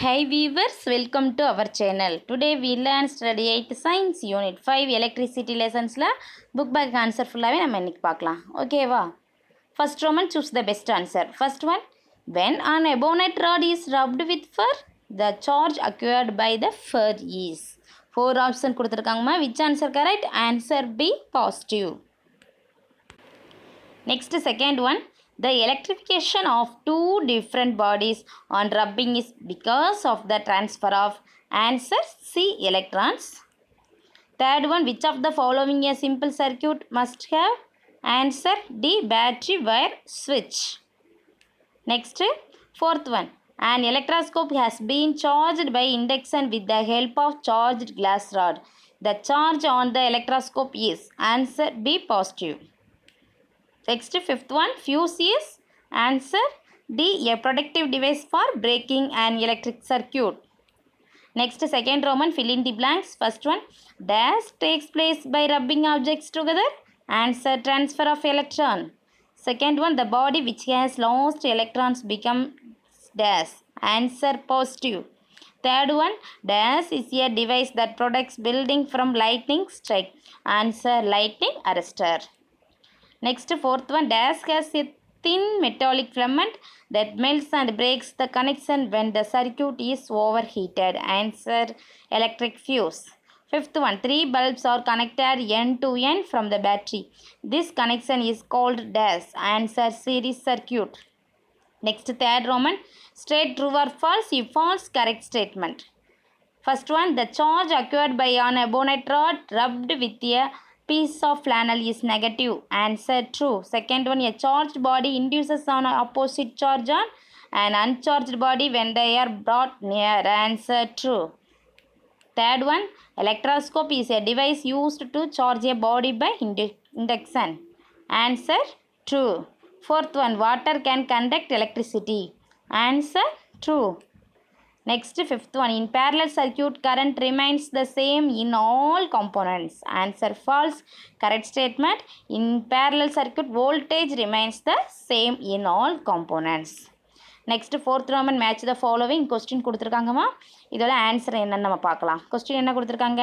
Hi viewers, welcome to our channel. Today we learn study 8th science unit 5 electricity lessons la book bag answer full ஃபுல்லாவே நம்ம இன்னைக்கு paakla. Okay va. First Roman choose the best answer. First one, when an ebonite rod is rubbed with fur, the charge acquired by the fur is. Four option kuduthirukanga ma which answer correct? Answer B, positive. Next second one, The electrification of two different bodies on rubbing is because of the transfer of answer C electrons. Third one, which of the following a simple circuit must have? Answer D, battery wire switch. Next, fourth one, an electroscope has been charged by induction with the help of charged glass rod. The charge on the electroscope is answer B positive. Next fifth one fuse is answer D. A protective device for breaking an electric circuit. Next second Roman fill in the blanks. First one dash takes place by rubbing objects together. Answer transfer of electron. Second one the body which has lost electrons becomes dash. Answer positive. Third one, dash is a device that protects building from lightning strike. Answer lightning arrester. Next fourth one dash has a thin metallic filament that melts and breaks the connection when the circuit is overheated. Answer electric fuse. Fifth one, three bulbs are connected end to end from the battery. This connection is called dash. Answer series circuit. Next third Roman, straight true or false if false correct statement. First one, the charge acquired by an abonnet rod rubbed with a piece of flannel is negative. Answer true. Second one, a charged body induces an opposite charge on an uncharged body when they are brought near. Answer true. Third one, electroscope is a device used to charge a body by induction. Answer true. Fourth one, water can conduct electricity. Answer true. Next fifth one in parallel circuit current remains the same in all components. Answer false. Correct statement in parallel circuit voltage remains the same in all components. Next fourth roman match the following question கொடுத்துருக்காங்கம்மா இதோட answer என்னன்னு நம்ம பார்க்கலாம் question என்ன கொடுத்துருக்காங்க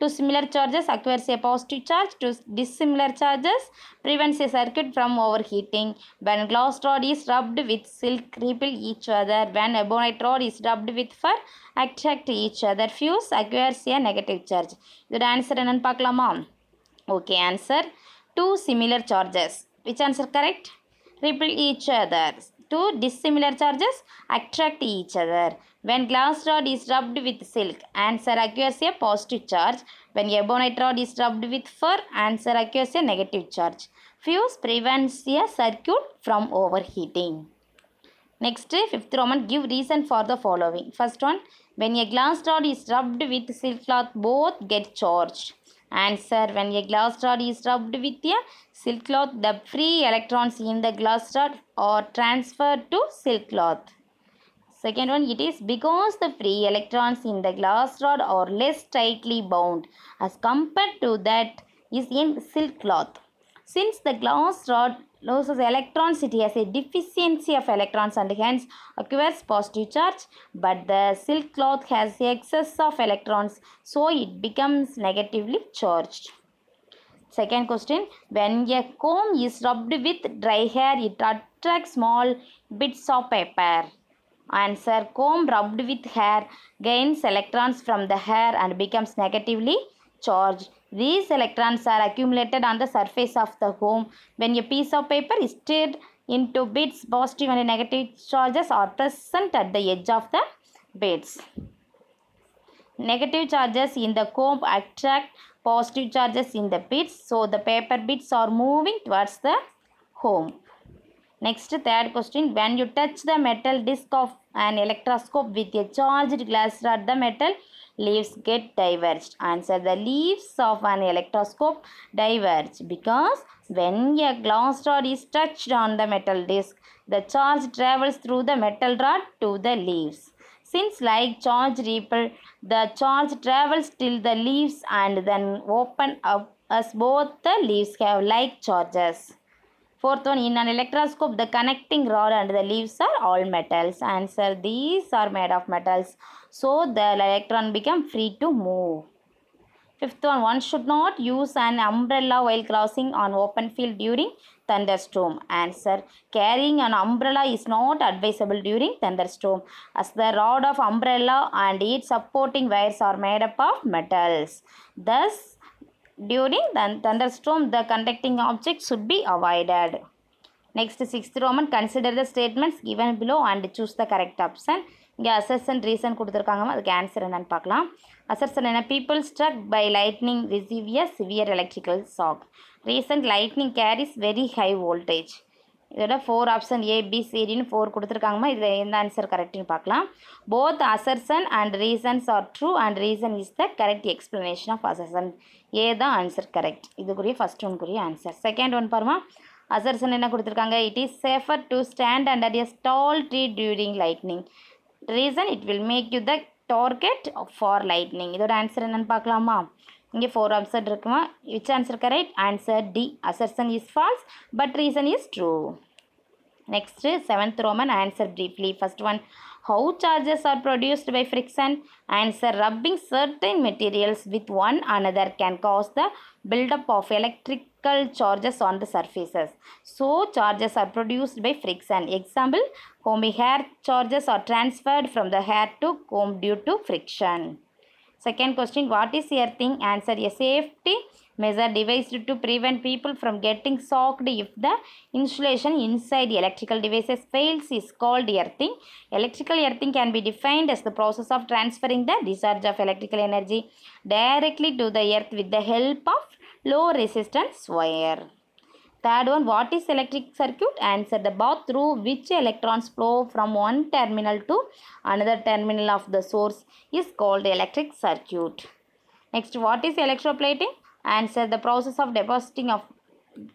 two similar charges acquires a positive charge two dissimilar charges prevents a circuit from over heating when glass rod is rubbed with silk repel each other when ebonite rod is rubbed with fur attract each other fuse acquires a negative charge இதோட answer என்னென்னு பார்க்கலாமா okay answer two similar charges which answer correct repel each other two dissimilar charges attract each other. When glass rod is rubbed with silk, answer acquires a positive charge. When ebonite rod is rubbed with fur, answer acquires a negative charge. Fuse prevents a circuit from overheating. Next, fifth Roman, give reason for the following. First one, when a glass rod is rubbed with silk cloth, both get charged. Answer When a glass rod is rubbed with a silk cloth, the free electrons in the glass rod are transferred to silk cloth. Second one, it is because the free electrons in the glass rod are less tightly bound as compared to that is in silk cloth. Since the glass rod loses of electrons it has a deficiency of electrons and hence acquires positive charge but the silk cloth has excess of electrons so it becomes negatively charged second question when a comb is rubbed with dry hair it attracts small bits of paper answer comb rubbed with hair gains electrons from the hair and becomes negatively charged these electrons are accumulated on the surface of the home. When a piece of paper is stirred into bits, positive and negative charges are present at the edge of the bits. Negative charges in the comb attract positive charges in the bits. So, the paper bits are moving towards the home. Next, third question. When you touch the metal disc of an electroscope with a charged glass rod, the metal leaves get diverged. Answer the leaves of an electroscope diverge because when a glass rod is touched on the metal disc, the charge travels through the metal rod to the leaves. Since like charge ripple, the charge travels till the leaves and then open up as both the leaves have like charges. Fourth one, in an electroscope, the connecting rod and the leaves are all metals. Answer, these are made of metals. So, the electron become free to move. Fifth one, one should not use an umbrella while crossing on open field during thunderstorm. Answer, carrying an umbrella is not advisable during thunderstorm as the rod of umbrella and its supporting wires are made up of metals. Thus, during the thunderstorm the conducting object should be avoided next sixty roman consider the statements given below and choose the correct option assertion reason கொடுத்திருக்காங்க அதுக்கு answer என்னன்னு பார்க்கலாம் assertion என்ன people struck by lightning receive a severe electrical shock recent lightning carries very high voltage இதோட four option ஏபிசிடின்னு four கொடுத்துருக்காங்கம்மா இதில் எந்த ஆன்சர் கரெக்டுன்னு பார்க்கலாம் both assertion and reasons are true and reason is the correct explanation of assertion A தான் answer correct இதுக்குரிய first ஒன்குரிய ஆன்சர் செகண்ட் ஒன் பாருமா அசர்சன் என்ன கொடுத்துருக்காங்க it is safer to stand under a tall tree during lightning reason it will make you the target for lightning இதோட answer என்னென்னு பார்க்கலாமா இங்கே ஃபோர் ஆப்சர்ட் இருக்குமா which answer correct answer D assertion is false but reason is true seventh seventh roman answer briefly first one how charges are produced by friction answer rubbing certain materials with one another can cause the buildup of electrical charges on the surfaces so charges are produced by friction example comb hair charges are transferred from the hair to comb due to friction Second question, what is earthing? Answer, a safety measure devised to prevent people from getting shocked if the insulation inside the electrical devices fails is called earthing. Electrical earthing can be defined as the process of transferring the discharge of electrical energy directly to the earth with the help of low resistance wire. Third one, what is electric circuit? Answer the path through which electrons flow from one terminal to another terminal of the source is called electric circuit. Next, what is electroplating? Answer the process of depositing of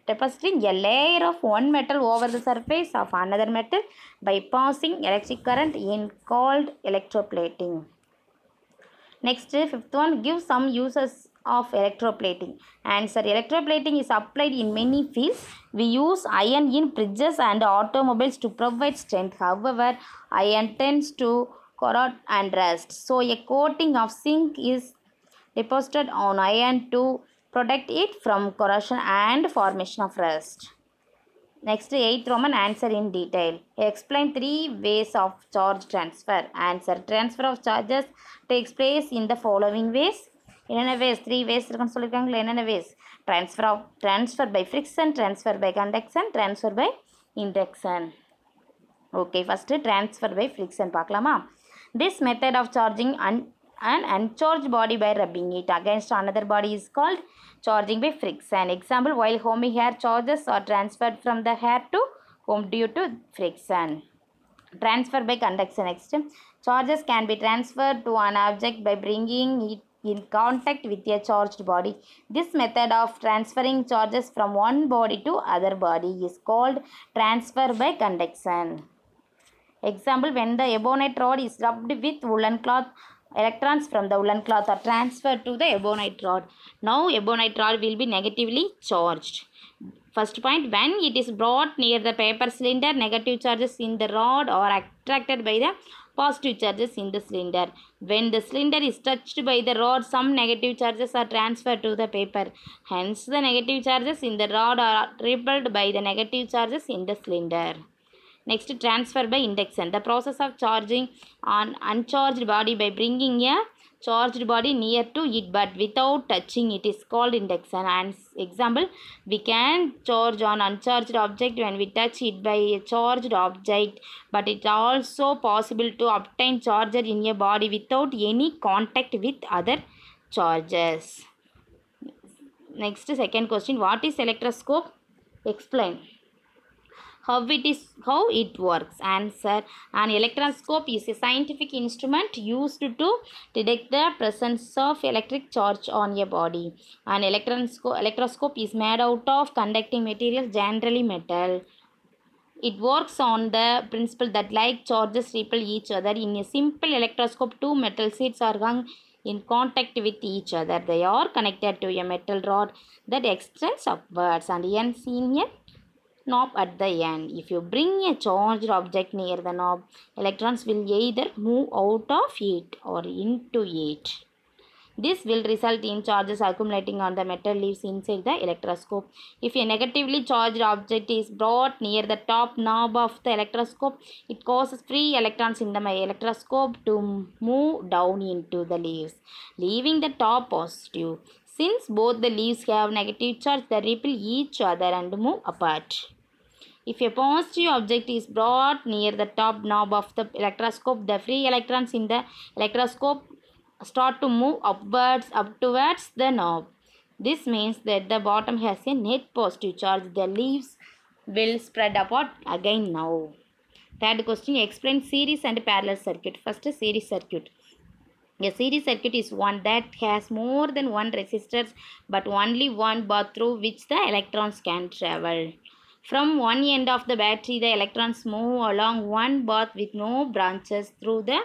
depositing a layer of one metal over the surface of another metal by passing electric current in called electroplating. Next, fifth one, give some uses of electroplating. Answer. Electroplating is applied in many fields. We use iron in bridges and automobiles to provide strength. However, iron tends to corrode and rust. So, a coating of zinc is deposited on iron to protect it from corrosion and formation of rust. Next, 8th Roman answer in detail. Explain three ways of charge transfer. Answer. Transfer of charges takes place in the following ways. In ways ways three ways சொல்லியிருக்காங்களே என்னென்ன ways ways transfer transfer transfer by transfer by conduction transfer by induction okay first transfer by friction பார்க்கலாமா this this method of charging an uncharged body by rubbing it against another body is called charging by friction. Example, while homey hair charges are transferred from the hair to home due to friction. Transfer by conduction. Next, charges can be transferred to an object by bringing it in contact with a charged body. This method of transferring charges from one body to other body is called transfer by conduction. Example, when the ebonite rod is rubbed with woolen cloth, electrons from the woolen cloth are transferred to the ebonite rod. Now, ebonite rod will be negatively charged. First point, when it is brought near the paper cylinder, negative charges in the rod are attracted by the positive charges in the cylinder. When the cylinder is touched by the rod, some negative charges are transferred to the paper. Hence, the negative charges in the rod are repelled by the negative charges in the cylinder. Next, transfer by induction. The process of charging on uncharged body by bringing a charged body near to it but without touching it is called induction. And example, we can charge on uncharged object when we touch it by a charged object. But it also possible to obtain charger in a body without any contact with other charges. Next second question, what is electroscope? Explain how it is how it works answer an electroscope is a scientific instrument used to detect the presence of electric charge on a body an electroscope electroscope is made out of conducting materials generally metal it works on the principle that like charges repel each other. In a simple electroscope, two metal sheets are hung in contact with each other. They are connected to a metal rod that extends upwards and ends in a knob at the end. If you bring a charged object near the knob, electrons will either move out of it or into it. This will result in charges accumulating on the metal leaves inside the electroscope. If a negatively charged object is brought near the top knob of the electroscope, it causes free electrons in the electroscope to move down into the leaves, leaving the top positive. Since both the leaves have negative charge, they repel each other and move apart. If a positive object is brought near the top knob of the electroscope, the free electrons in the electroscope start to move upwards up towards the knob. This means that the bottom has a net positive charge. The leaves will spread apart again now. Third question, explain series and parallel circuit. First, series circuit. A series circuit is one that has more than one resistor, but only one path through which the electrons can travel. From one end of the battery, the electrons move along one path with no branches through the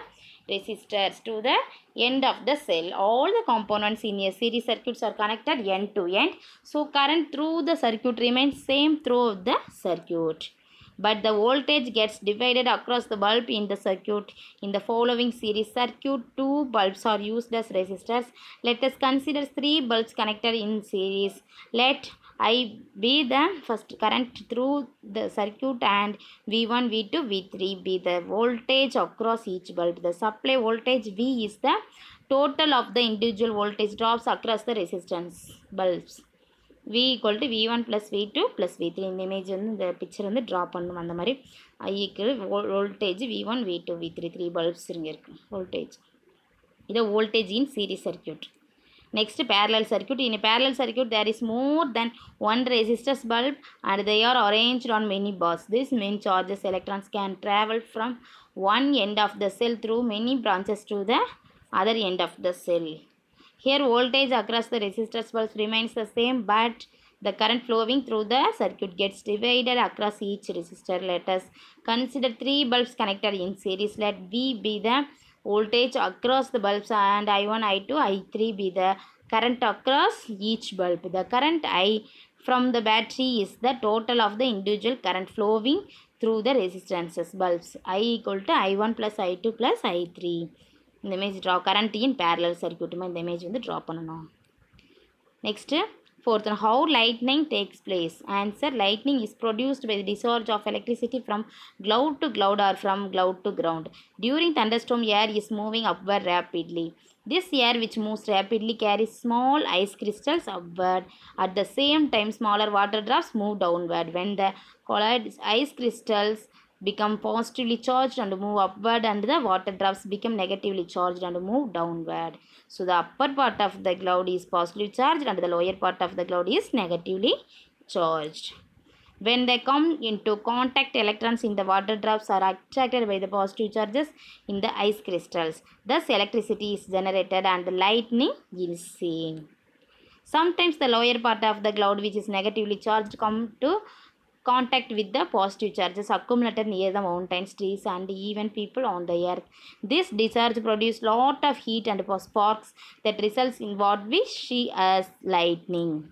resistors to the end of the cell. All the components in a series circuits are connected end to end. So, current through the circuit remains same through the circuit. But the voltage gets divided across the bulb in the circuit. In the following series circuit, two bulbs are used as resistors. Let us consider three bulbs connected in series. Let I be the first current through the circuit and V1, V2, V3 be the voltage across each bulb. The supply voltage V is the total of the individual voltage drops across the resistance bulbs. V equal to V1 plus V2 plus V3 இந்த image வந்து இந்த picture வந்து draw பண்ணணும் அந்த மாதிரி I equal voltage V1, V2, V3, 3 bulbs three three voltage. இங்கே இருக்குது voltage இதை voltage Next parallel circuit. In a parallel circuit there is more than one resistors bulb and they are arranged on many bars. This means charges electrons can travel from one end of the cell through many branches to the other end of the cell. Here voltage across the resistors bulbs remains the same but the current flowing through the circuit gets divided across each resistor. Let us consider three bulbs connected in series. Let V be the voltage across the bulbs and I1, I2, I3 be the current across each bulb. The current I from the battery is the total of the individual current flowing through the resistances bulbs. I equal to I1 plus I2 plus I3. The image இந்த image in current in parallel the இந்த image வந்து draw பண்ணணும் Next. Fourth, how lightning takes place. Answer, lightning is produced by the discharge of electricity from cloud to cloud or from cloud to ground. During thunderstorm, air is moving upward rapidly. This air which moves rapidly carries small ice crystals upward. At the same time, smaller water drops move downward. When the collide ice crystals become positively charged and move upward and the water drops become negatively charged and move downward. So the upper part of the cloud is positively charged and the lower part of the cloud is negatively charged. When they come into contact, electrons in the water drops are attracted by the positive charges in the ice crystals. Thus, electricity is generated and the lightning is seen. Sometimes the lower part of the cloud which is negatively charged come to contact with the positive charges accumulated near the mountains, trees and even people on the earth. This discharge produces lot of heat and sparks that results in what we see as lightning.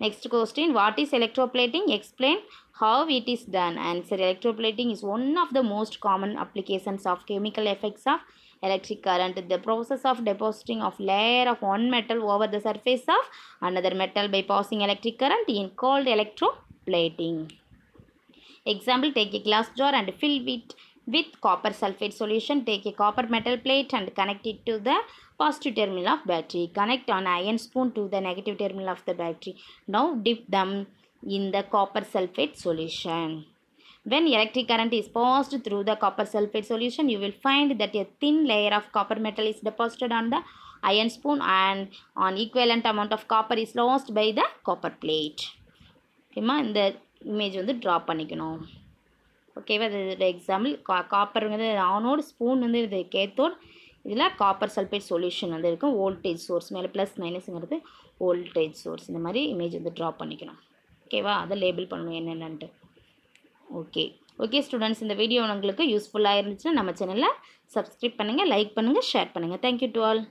Next question, what is electroplating? Explain how it is done. Answer, electroplating is one of the most common applications of chemical effects of electric current the process of depositing of layer of one metal over the surface of another metal by passing electric current in called electro plating. Example, take a glass jar and fill it with copper sulfate solution. Take a copper metal plate and connect it to the positive terminal of battery. Connect an iron spoon to the negative terminal of the battery. Now dip them in the copper sulfate solution. When electric current is passed through the copper sulfate solution, you will find that a thin layer of copper metal is deposited on the iron spoon and an equivalent amount of copper is lost by the copper plate. ஓகேம்மா இந்த image வந்து draw பண்ணிக்கணும் ஓகேவா இது example கா வந்து anode spoon வந்து இது கேத்தோட் இதில் காப்பர் சல்ஃபேட் சொல்யூஷன் வந்து இருக்கும் வோல்டேஜ் சோர்ஸ் மேலே ப்ளஸ் மைனஸுங்கிறது வோல்டேஜ் சோர்ஸ் இந்த மாதிரி இமேஜ் வந்து ட்ரா பண்ணிக்கணும் ஓகேவா அதை லேபிள் பண்ணணும் என்னென்னன்ட்டு ஓகே ஓகே ஸ்டூடெண்ட்ஸ் இந்த வீடியோ உங்களுக்கு யூஸ்ஃபுல்லாக இருந்துச்சுன்னா நம்ம சேனலில் சப்ஸ்கிரைப் பண்ணுங்கள் லைக் பண்ணுங்கள் ஷேர் பண்ணுங்கள் தேங்க்யூ டு ஆல்